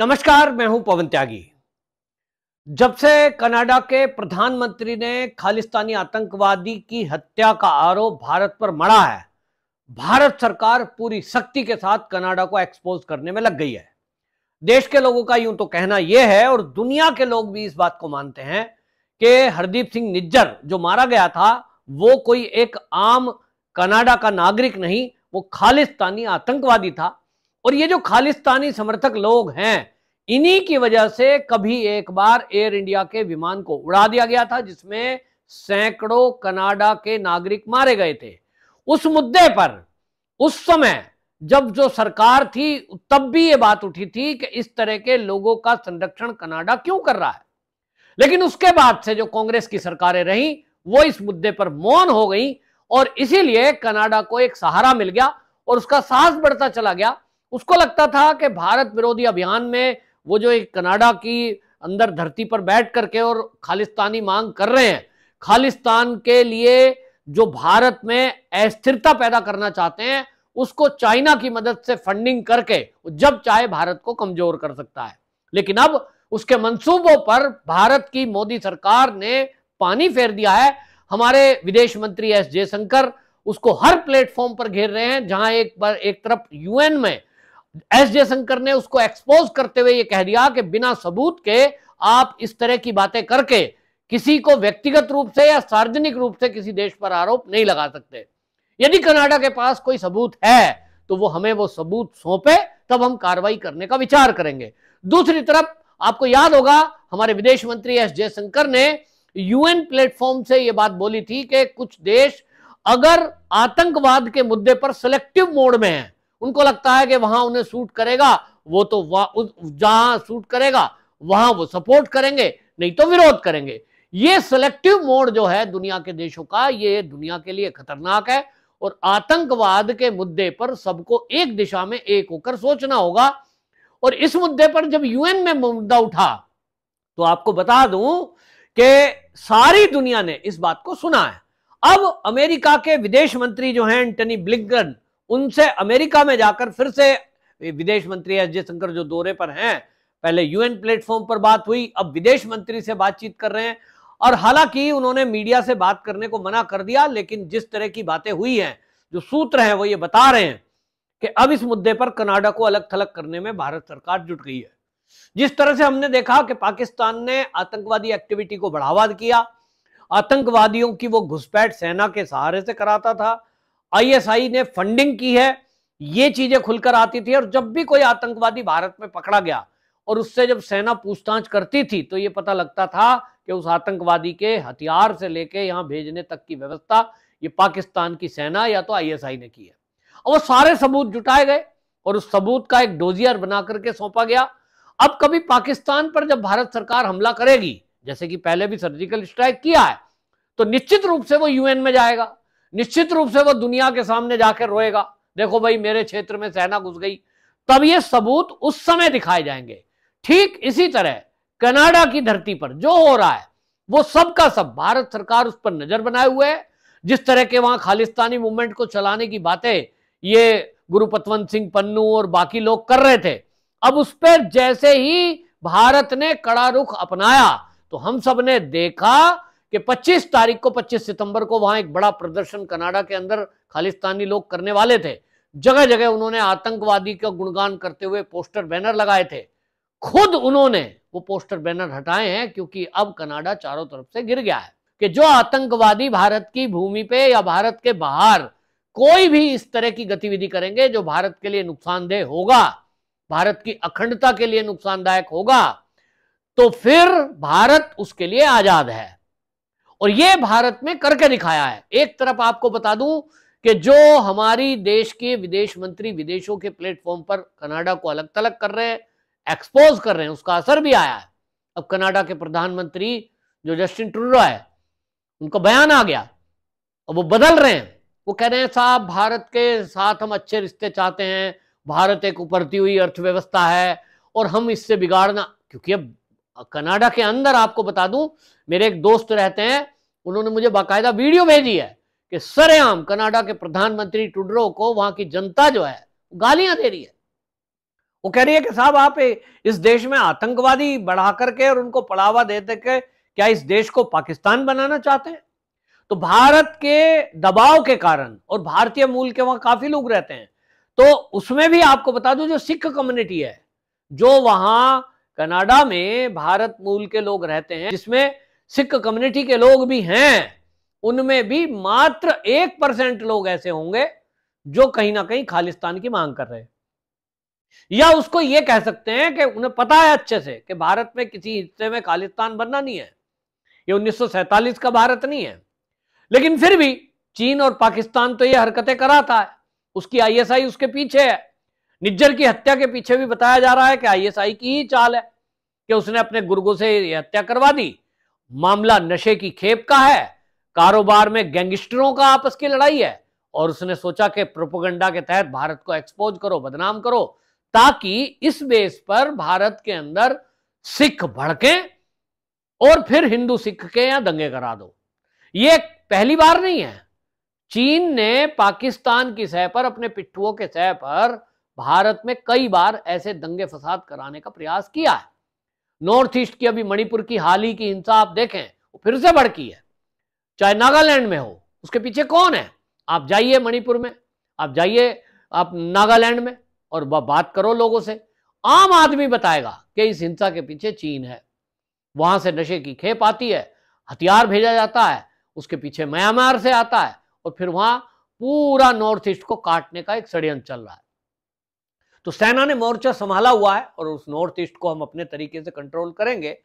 नमस्कार मैं हूं पवन त्यागी जब से कनाडा के प्रधानमंत्री ने खालिस्तानी आतंकवादी की हत्या का आरोप भारत पर मड़ा है भारत सरकार पूरी सख्ती के साथ कनाडा को एक्सपोज करने में लग गई है देश के लोगों का यूं तो कहना यह है और दुनिया के लोग भी इस बात को मानते हैं कि हरदीप सिंह निज्जर जो मारा गया था वो कोई एक आम कनाडा का नागरिक नहीं वो खालिस्तानी आतंकवादी था और ये जो खालिस्तानी समर्थक लोग हैं इन्हीं की वजह से कभी एक बार एयर इंडिया के विमान को उड़ा दिया गया था जिसमें सैकड़ों कनाडा के नागरिक मारे गए थे उस मुद्दे पर उस समय जब जो सरकार थी तब भी ये बात उठी थी कि इस तरह के लोगों का संरक्षण कनाडा क्यों कर रहा है लेकिन उसके बाद से जो कांग्रेस की सरकारें रही वो इस मुद्दे पर मौन हो गई और इसीलिए कनाडा को एक सहारा मिल गया और उसका साहस बढ़ता चला गया उसको लगता था कि भारत विरोधी अभियान में वो जो एक कनाडा की अंदर धरती पर बैठ करके और खालिस्तानी मांग कर रहे हैं खालिस्तान के लिए जो भारत में अस्थिरता पैदा करना चाहते हैं उसको चाइना की मदद से फंडिंग करके जब चाहे भारत को कमजोर कर सकता है लेकिन अब उसके मंसूबों पर भारत की मोदी सरकार ने पानी फेर दिया है हमारे विदेश मंत्री एस जयशंकर उसको हर प्लेटफॉर्म पर घेर रहे हैं जहां एक बार एक तरफ यूएन में एस जयशंकर ने उसको एक्सपोज करते हुए यह कह दिया कि बिना सबूत के आप इस तरह की बातें करके किसी को व्यक्तिगत रूप से या सार्वजनिक रूप से किसी देश पर आरोप नहीं लगा सकते यदि कनाडा के पास कोई सबूत है तो वो हमें वो सबूत सौंपे तब हम कार्रवाई करने का विचार करेंगे दूसरी तरफ आपको याद होगा हमारे विदेश मंत्री एस जयशंकर ने यूएन प्लेटफॉर्म से यह बात बोली थी कि कुछ देश अगर आतंकवाद के मुद्दे पर सिलेक्टिव मोड में है उनको लगता है कि वहां उन्हें सूट करेगा वो तो वहां जहां सूट करेगा वहां वो सपोर्ट करेंगे नहीं तो विरोध करेंगे ये सिलेक्टिव मोड जो है दुनिया के देशों का ये दुनिया के लिए खतरनाक है और आतंकवाद के मुद्दे पर सबको एक दिशा में एक होकर सोचना होगा और इस मुद्दे पर जब यूएन में मुद्दा उठा तो आपको बता दूं कि सारी दुनिया ने इस बात को सुना है अब अमेरिका के विदेश मंत्री जो हैं एंटनी ब्लिंकन उनसे अमेरिका में जाकर फिर से विदेश मंत्री एस जयशंकर जो दौरे पर हैं पहले यूएन प्लेटफॉर्म पर बात हुई अब विदेश मंत्री से बातचीत कर रहे हैं और हालांकि उन्होंने मीडिया से बात करने को मना कर दिया लेकिन जिस तरह की बातें हुई हैं जो सूत्र हैं वो ये बता रहे हैं कि अब इस मुद्दे पर कनाडा को अलग थलग करने में भारत सरकार जुट गई है जिस तरह से हमने देखा कि पाकिस्तान ने आतंकवादी एक्टिविटी को बढ़ावा किया आतंकवादियों की वो घुसपैठ सेना के सहारे से कराता था आईएसआई ने फंडिंग की है ये चीजें खुलकर आती थी और जब भी कोई आतंकवादी भारत में पकड़ा गया और उससे जब सेना पूछताछ करती थी तो ये पता लगता था कि उस आतंकवादी के हथियार से लेके यहां भेजने तक की व्यवस्था ये पाकिस्तान की सेना या तो आईएसआई ने की है और वो सारे सबूत जुटाए गए और उस सबूत का एक डोजियर बना करके सौंपा गया अब कभी पाकिस्तान पर जब भारत सरकार हमला करेगी जैसे कि पहले भी सर्जिकल स्ट्राइक किया है तो निश्चित रूप से वो यूएन में जाएगा निश्चित रूप से वह दुनिया के सामने जाकर रोएगा देखो भाई मेरे क्षेत्र में सेना घुस गई तब ये सबूत उस समय दिखाए जाएंगे ठीक इसी तरह कनाडा की धरती पर जो हो रहा है वो सब का सब भारत सरकार उस पर नजर बनाए हुए है जिस तरह के वहां खालिस्तानी मूवमेंट को चलाने की बातें ये गुरु पतवंत सिंह पन्नू और बाकी लोग कर रहे थे अब उस पर जैसे ही भारत ने कड़ा रुख अपनाया तो हम सब ने देखा कि 25 तारीख को 25 सितंबर को वहां एक बड़ा प्रदर्शन कनाडा के अंदर खालिस्तानी लोग करने वाले थे जगह जगह उन्होंने आतंकवादी का गुणगान करते हुए पोस्टर बैनर लगाए थे खुद उन्होंने वो पोस्टर बैनर हटाए हैं क्योंकि अब कनाडा चारों तरफ से गिर गया है कि जो आतंकवादी भारत की भूमि पे या भारत के बाहर कोई भी इस तरह की गतिविधि करेंगे जो भारत के लिए नुकसानदेह होगा भारत की अखंडता के लिए नुकसानदायक होगा तो फिर भारत उसके लिए आजाद है और ये भारत में करके दिखाया है एक तरफ आपको बता दूं कि जो हमारी देश के विदेश मंत्री विदेशों के प्लेटफॉर्म पर कनाडा को अलग तलग कर रहे हैं एक्सपोज कर रहे हैं उसका असर भी आया है अब कनाडा के प्रधानमंत्री जो जस्टिन ट्रूडो है उनका बयान आ गया अब वो बदल रहे हैं वो कह रहे हैं साहब भारत के साथ हम अच्छे रिश्ते चाहते हैं भारत एक उपरती हुई अर्थव्यवस्था है और हम इससे बिगाड़ना क्योंकि अब कनाडा के अंदर आपको बता दूं मेरे एक दोस्त रहते हैं उन्होंने मुझे बाकायदा वीडियो भेजी है कि सरेआम कनाडा के प्रधानमंत्री टुडरो को वहां की जनता जो है गालियां दे रही है वो कह रही है कि साहब आप इस देश में आतंकवादी बढ़ा करके और उनको पड़ावा दे के क्या इस देश को पाकिस्तान बनाना चाहते हैं तो भारत के दबाव के कारण और भारतीय मूल के वहां काफी लोग रहते हैं तो उसमें भी आपको बता दूं जो सिख कम्युनिटी है जो वहां कनाडा में भारत मूल के लोग रहते हैं जिसमें सिख कम्युनिटी के लोग भी हैं उनमें भी मात्र एक परसेंट लोग ऐसे होंगे जो कहीं ना कहीं खालिस्तान की मांग कर रहे हैं या उसको यह कह सकते हैं कि उन्हें पता है अच्छे से कि भारत में किसी हिस्से में खालिस्तान बनना नहीं है ये उन्नीस का भारत नहीं है लेकिन फिर भी चीन और पाकिस्तान तो ये हरकतें कराता है उसकी आईएसआई उसके पीछे है निज्जर की हत्या के पीछे भी बताया जा रहा है कि आईएसआई की ही चाल है कि उसने अपने गुर्गो से हत्या करवा दी मामला नशे की खेप का है कारोबार में गैंगस्टरों का आपस की लड़ाई है और उसने सोचा कि प्रोपोगंडा के तहत भारत को एक्सपोज करो बदनाम करो ताकि इस बेस पर भारत के अंदर सिख भड़के और फिर हिंदू सिख के यहां दंगे करा दो ये पहली बार नहीं है चीन ने पाकिस्तान की सह पर अपने पिट्ठुओं के सह पर भारत में कई बार ऐसे दंगे फसाद कराने का प्रयास किया है नॉर्थ ईस्ट की अभी मणिपुर की हाल ही की हिंसा आप देखें वो फिर से भड़की है चाहे नागालैंड में हो उसके पीछे कौन है आप जाइए मणिपुर में आप जाइए आप नागालैंड में और बात करो लोगों से आम आदमी बताएगा कि इस हिंसा के पीछे चीन है वहां से नशे की खेप आती है हथियार भेजा जाता है उसके पीछे म्यांमार से आता है और फिर वहां पूरा नॉर्थ ईस्ट को काटने का एक षड्यंत्र चल रहा है तो सेना ने मोर्चा संभाला हुआ है और उस नॉर्थ ईस्ट को हम अपने तरीके से कंट्रोल करेंगे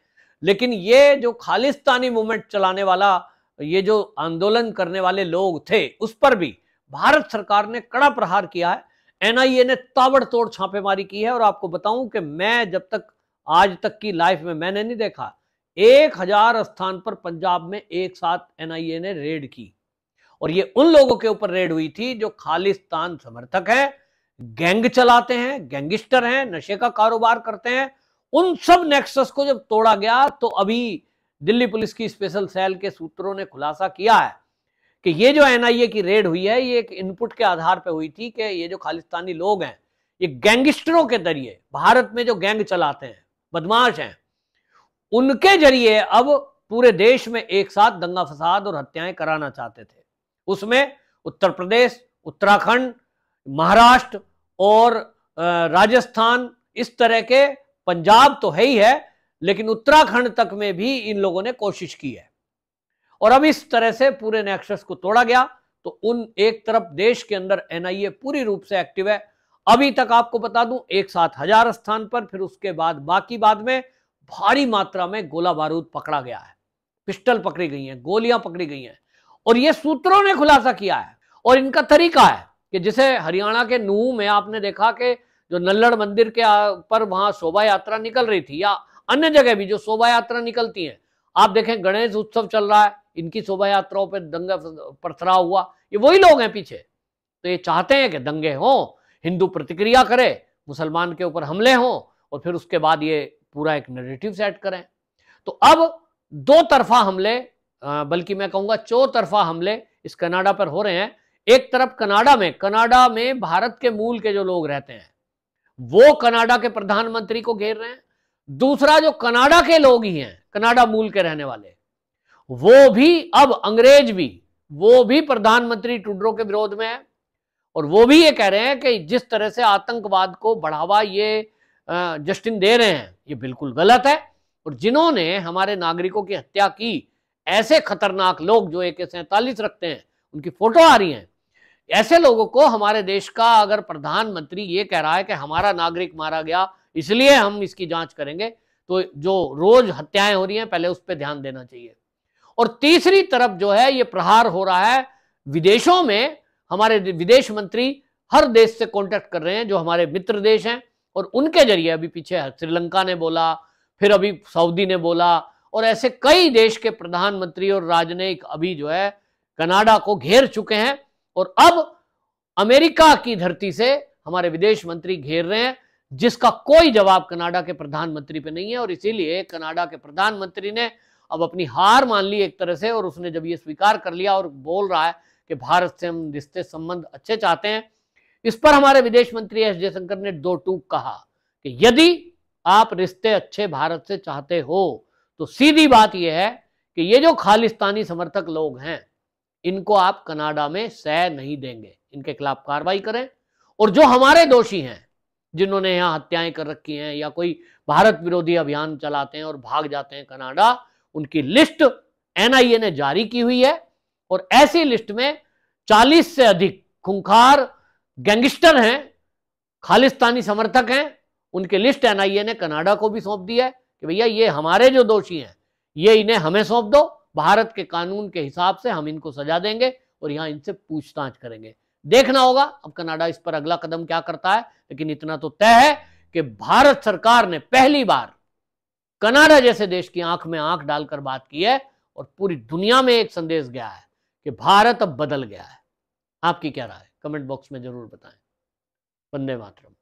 लेकिन ये जो खालिस्तानी मूवमेंट चलाने वाला ये जो आंदोलन करने वाले लोग थे उस पर भी भारत सरकार ने कड़ा प्रहार किया है एनआईए ने ताबड़तोड़ छापेमारी की है और आपको बताऊं कि मैं जब तक आज तक की लाइफ में मैंने नहीं देखा एक हजार स्थान पर पंजाब में एक साथ एनआईए ने रेड की और ये उन लोगों के ऊपर रेड हुई थी जो खालिस्तान समर्थक है गैंग चलाते हैं गैंगस्टर हैं नशे का कारोबार करते हैं उन सब नेक्सस को जब तोड़ा गया तो अभी दिल्ली पुलिस की स्पेशल सेल के सूत्रों ने खुलासा किया है कि ये जो एनआईए की रेड हुई है ये एक इनपुट के आधार पर हुई थी कि ये जो खालिस्तानी लोग हैं ये गैंगस्टरों के जरिए भारत में जो गैंग चलाते हैं बदमाश हैं उनके जरिए अब पूरे देश में एक साथ दंगा फसाद और हत्याएं कराना चाहते थे उसमें उत्तर प्रदेश उत्तराखंड महाराष्ट्र और राजस्थान इस तरह के पंजाब तो है ही है लेकिन उत्तराखंड तक में भी इन लोगों ने कोशिश की है और अब इस तरह से पूरे नेक्सस को तोड़ा गया तो उन एक तरफ देश के अंदर एनआईए पूरी रूप से एक्टिव है अभी तक आपको बता दूं एक साथ हजार स्थान पर फिर उसके बाद बाकी बाद में भारी मात्रा में गोला बारूद पकड़ा गया है पिस्टल पकड़ी गई है गोलियां पकड़ी गई हैं और यह सूत्रों ने खुलासा किया है और इनका तरीका है कि जिसे हरियाणा के नू में आपने देखा कि जो नल्लड़ मंदिर के पर वहां शोभा यात्रा निकल रही थी या अन्य जगह भी जो शोभा यात्रा निकलती है आप देखें गणेश उत्सव चल रहा है इनकी शोभा यात्राओं पर दंगा पथराव हुआ ये वही लोग हैं पीछे तो ये चाहते हैं कि दंगे हों हिंदू प्रतिक्रिया करे मुसलमान के ऊपर हमले हों और फिर उसके बाद ये पूरा एक नेगेटिव सेट करें तो अब दो तरफा हमले बल्कि मैं कहूंगा चौतरफा हमले इस कनाडा पर हो रहे हैं एक तरफ कनाडा में कनाडा में भारत के मूल के जो लोग रहते हैं वो कनाडा के प्रधानमंत्री को घेर रहे हैं दूसरा जो कनाडा के लोग ही हैं कनाडा मूल के रहने वाले वो भी अब अंग्रेज भी वो भी प्रधानमंत्री टूड्रो के विरोध में है और वो भी ये कह रहे हैं कि जिस तरह से आतंकवाद को बढ़ावा ये जस्टिन दे रहे हैं ये बिल्कुल गलत है और जिन्होंने हमारे नागरिकों की हत्या की ऐसे खतरनाक लोग जो एक सैंतालीस रखते हैं उनकी फोटो आ रही हैं ऐसे लोगों को हमारे देश का अगर प्रधानमंत्री ये कह रहा है कि हमारा नागरिक मारा गया इसलिए हम इसकी जांच करेंगे तो जो रोज हत्याएं हो रही हैं पहले उस पर ध्यान देना चाहिए और तीसरी तरफ जो है ये प्रहार हो रहा है विदेशों में हमारे विदेश मंत्री हर देश से कांटेक्ट कर रहे हैं जो हमारे मित्र देश हैं और उनके जरिए अभी पीछे श्रीलंका ने बोला फिर अभी सऊदी ने बोला और ऐसे कई देश के प्रधानमंत्री और राजनयिक अभी जो है कनाडा को घेर चुके हैं और अब अमेरिका की धरती से हमारे विदेश मंत्री घेर रहे हैं जिसका कोई जवाब कनाडा के प्रधानमंत्री पे नहीं है और इसीलिए कनाडा के प्रधानमंत्री ने अब अपनी हार मान ली एक तरह से और उसने जब ये स्वीकार कर लिया और बोल रहा है कि भारत से हम रिश्ते संबंध अच्छे चाहते हैं इस पर हमारे विदेश मंत्री एस जयशंकर ने दो टूक कहा कि यदि आप रिश्ते अच्छे भारत से चाहते हो तो सीधी बात यह है कि ये जो खालिस्तानी समर्थक लोग हैं इनको आप कनाडा में सह नहीं देंगे इनके खिलाफ कार्रवाई करें और जो हमारे दोषी हैं जिन्होंने यहां हत्याएं कर रखी हैं या कोई भारत विरोधी अभियान चलाते हैं और भाग जाते हैं कनाडा उनकी लिस्ट एनआईए ने जारी की हुई है और ऐसी लिस्ट में 40 से अधिक खुंखार गैंगस्टर हैं खालिस्तानी समर्थक हैं उनकी लिस्ट एनआईए ने कनाडा को भी सौंप दी है कि भैया ये हमारे जो दोषी हैं ये इन्हें हमें सौंप दो भारत के कानून के हिसाब से हम इनको सजा देंगे और यहां इनसे पूछताछ करेंगे देखना होगा अब कनाडा इस पर अगला कदम क्या करता है लेकिन इतना तो तय है कि भारत सरकार ने पहली बार कनाडा जैसे देश की आंख में आंख डालकर बात की है और पूरी दुनिया में एक संदेश गया है कि भारत अब बदल गया है आपकी क्या राय कमेंट बॉक्स में जरूर बताएं वंदे मातरम